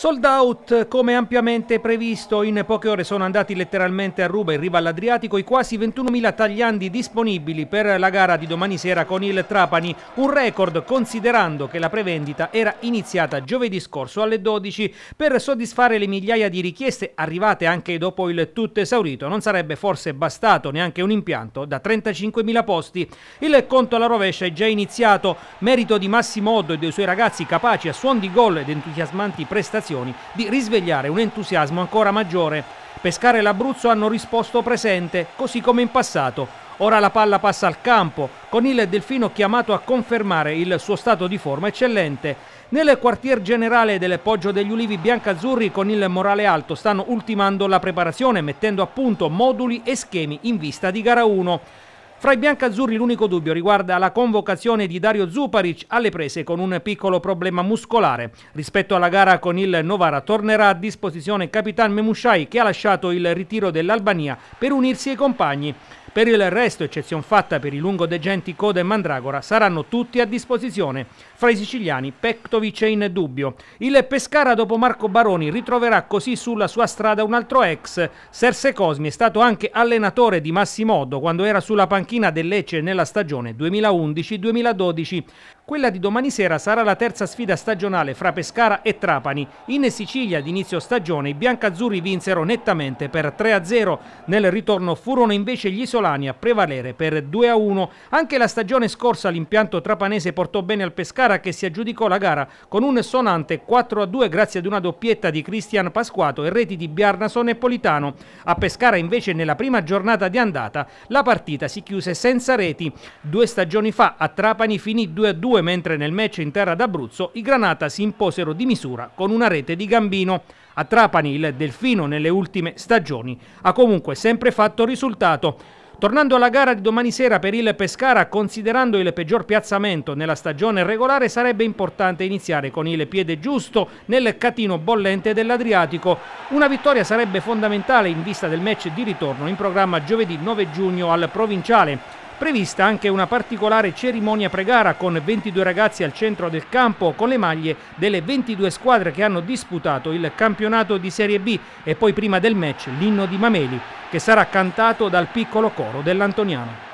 Sold out come ampiamente previsto, in poche ore sono andati letteralmente a ruba in riva all'Adriatico i quasi 21.000 tagliandi disponibili per la gara di domani sera con il Trapani, un record considerando che la prevendita era iniziata giovedì scorso alle 12 per soddisfare le migliaia di richieste arrivate anche dopo il tutto esaurito. Non sarebbe forse bastato neanche un impianto da 35.000 posti. Il conto alla rovescia è già iniziato, merito di Massimo Oddo e dei suoi ragazzi capaci a suon di gol ed entusiasmanti prestazioni azioni di risvegliare un entusiasmo ancora maggiore. Pescare e l'Abruzzo hanno risposto presente, così come in passato. Ora la palla passa al campo, con il Delfino chiamato a confermare il suo stato di forma eccellente. Nel quartier generale del Poggio degli Ulivi biancazzurri con il morale alto stanno ultimando la preparazione mettendo a punto moduli e schemi in vista di gara 1. Fra i biancazzurri l'unico dubbio riguarda la convocazione di Dario Zuparic alle prese con un piccolo problema muscolare. Rispetto alla gara con il Novara tornerà a disposizione Capitan Memushai che ha lasciato il ritiro dell'Albania per unirsi ai compagni. Per il resto, eccezion fatta per i lungodegenti Coda e Mandragora, saranno tutti a disposizione. Fra i siciliani Pektovic è in dubbio. Il Pescara dopo Marco Baroni ritroverà così sulla sua strada un altro ex. Serse Cosmi è stato anche allenatore di Massimo Massimodo quando era sulla panchina del Lecce nella stagione 2011-2012. Quella di domani sera sarà la terza sfida stagionale fra Pescara e Trapani. In Sicilia ad inizio stagione i biancazzurri vinsero nettamente per 3-0. Nel ritorno furono invece gli isolani a prevalere per 2-1. Anche la stagione scorsa l'impianto trapanese portò bene al Pescara che si aggiudicò la gara con un sonante 4-2 grazie ad una doppietta di Cristian Pasquato e reti di Biarnason e Politano. A Pescara invece nella prima giornata di andata la partita si chiuse senza reti. Due stagioni fa a Trapani finì 2-2 2, mentre nel match in terra d'Abruzzo i Granata si imposero di misura con una rete di Gambino. A Trapani il Delfino nelle ultime stagioni ha comunque sempre fatto risultato. Tornando alla gara di domani sera per il Pescara, considerando il peggior piazzamento nella stagione regolare, sarebbe importante iniziare con il piede giusto nel catino bollente dell'Adriatico. Una vittoria sarebbe fondamentale in vista del match di ritorno in programma giovedì 9 giugno al Provinciale prevista anche una particolare cerimonia pregara con 22 ragazzi al centro del campo con le maglie delle 22 squadre che hanno disputato il campionato di Serie B e poi prima del match l'inno di Mameli che sarà cantato dal piccolo coro dell'Antoniano.